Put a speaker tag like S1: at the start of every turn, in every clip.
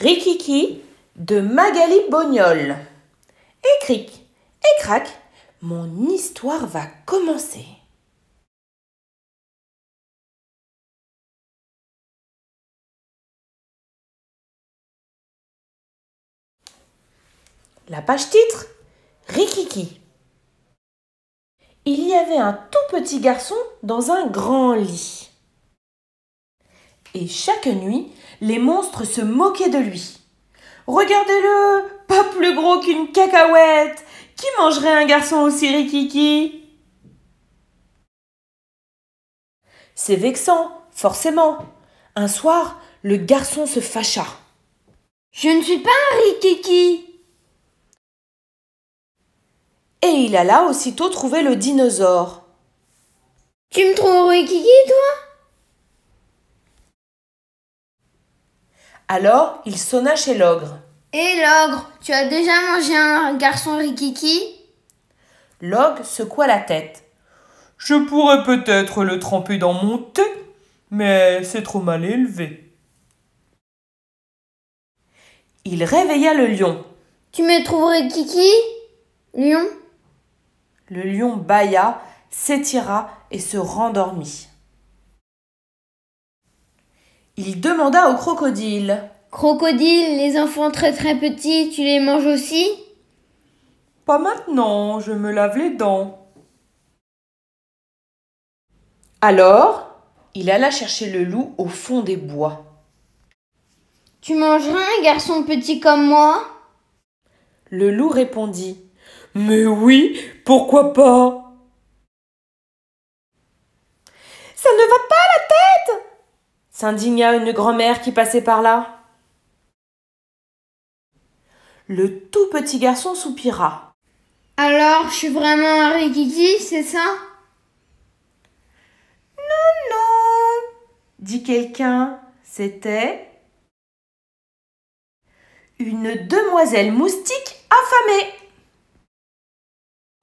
S1: Rikiki de Magali Bognol. Et cric, et crac, mon histoire va commencer. La page titre Rikiki.
S2: Il y avait un tout petit garçon dans un grand lit. Et chaque nuit, les monstres se moquaient de lui. Regardez-le, pas plus gros qu'une cacahuète. Qui mangerait un garçon aussi rikiki C'est vexant, forcément. Un soir, le garçon se fâcha. Je ne suis pas un rikiki. Et il alla aussitôt trouver le dinosaure. Tu me trouves rikiki, toi Alors il sonna chez l'ogre.
S3: Hé l'ogre, tu as déjà mangé un garçon rikiki
S2: L'ogre secoua la tête. Je pourrais peut-être le tremper dans mon thé, mais c'est trop mal élevé. Il réveilla le lion. Tu me trouverais Kiki Lion Le lion bâilla, s'étira et se rendormit. Il demanda au crocodile. Crocodile, les
S3: enfants très très petits, tu les manges aussi
S2: Pas maintenant, je me lave les dents. Alors, il alla chercher le loup au fond des bois. Tu mangeras un garçon petit comme moi Le loup répondit. Mais oui, pourquoi pas Ça ne va pas s'indigna une grand-mère qui passait par là. Le tout petit garçon soupira. Alors, je suis
S3: vraiment un rikiki, c'est ça
S2: Non, non, dit quelqu'un. C'était
S1: une demoiselle moustique affamée.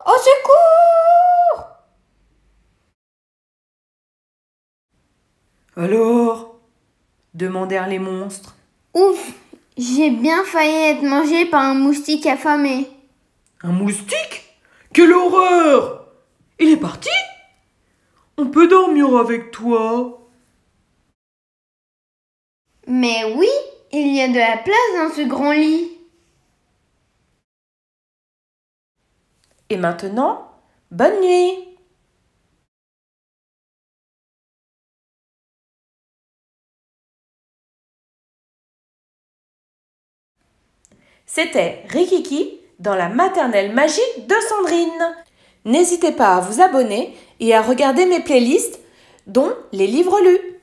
S1: Au secours
S2: Alors, demandèrent les monstres.
S1: Ouf J'ai bien
S3: failli être mangé par un moustique affamé.
S2: Un moustique Quelle horreur Il est parti On peut dormir avec toi.
S1: Mais oui, il y a de la place dans ce grand lit. Et maintenant, bonne nuit C'était Rikiki dans la maternelle magique de Sandrine. N'hésitez pas à vous abonner et à regarder mes playlists, dont les livres lus.